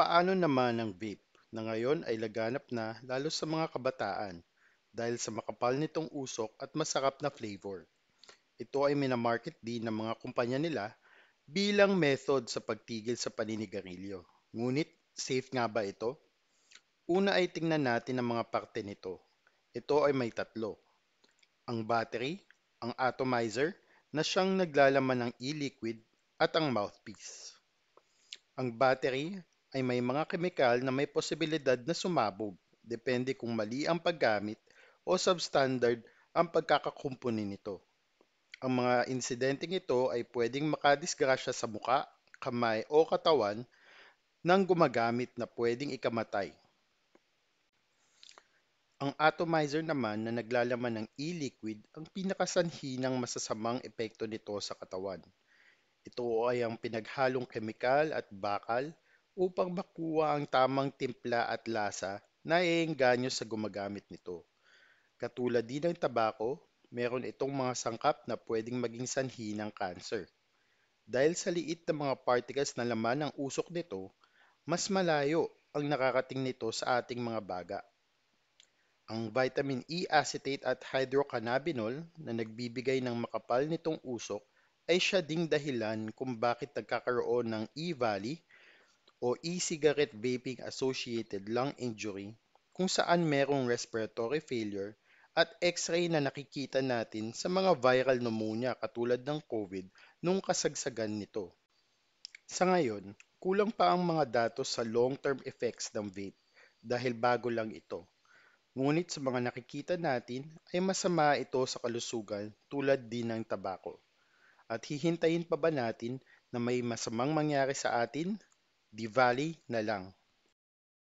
Paano naman ang vape na ngayon ay laganap na lalo sa mga kabataan dahil sa makapal nitong usok at masarap na flavor? Ito ay minamarket din ng mga kumpanya nila bilang method sa pagtigil sa paninigarilyo. Ngunit safe nga ba ito? Una ay tingnan natin ang mga parte nito. Ito ay may tatlo. Ang battery, ang atomizer na siyang naglalaman ng e-liquid at ang mouthpiece. Ang battery ay may mga kemikal na may posibilidad na sumabog depende kung mali ang paggamit o substandard ang pagkakakumpuni nito. Ang mga insidenteng ito ay pwedeng makadisgrasya sa muka, kamay o katawan ng gumagamit na pwedeng ikamatay. Ang atomizer naman na naglalaman ng e-liquid ang pinakasanhi ng masasamang epekto nito sa katawan. Ito ay ang pinaghalong kemikal at bakal Upang makuha ang tamang timpla at lasa, na naiengganyo sa gumagamit nito. Katulad din ng tabako, meron itong mga sangkap na pwedeng maging sanhi ng kanser. Dahil sa liit na mga particles na laman ng usok nito, mas malayo ang nakakating nito sa ating mga baga. Ang vitamin E acetate at hydrocannabinol na nagbibigay ng makapal nitong usok ay siya ding dahilan kung bakit nagkakaroon ng E-valley o e-cigarette vaping-associated lung injury kung saan merong respiratory failure at x-ray na nakikita natin sa mga viral pneumonia katulad ng COVID nung kasagsagan nito. Sa ngayon, kulang pa ang mga datos sa long-term effects ng vape dahil bago lang ito. Ngunit sa mga nakikita natin ay masama ito sa kalusugan tulad din ng tabako. At hihintayin pa ba natin na may masamang mangyari sa atin Di Valley na lang.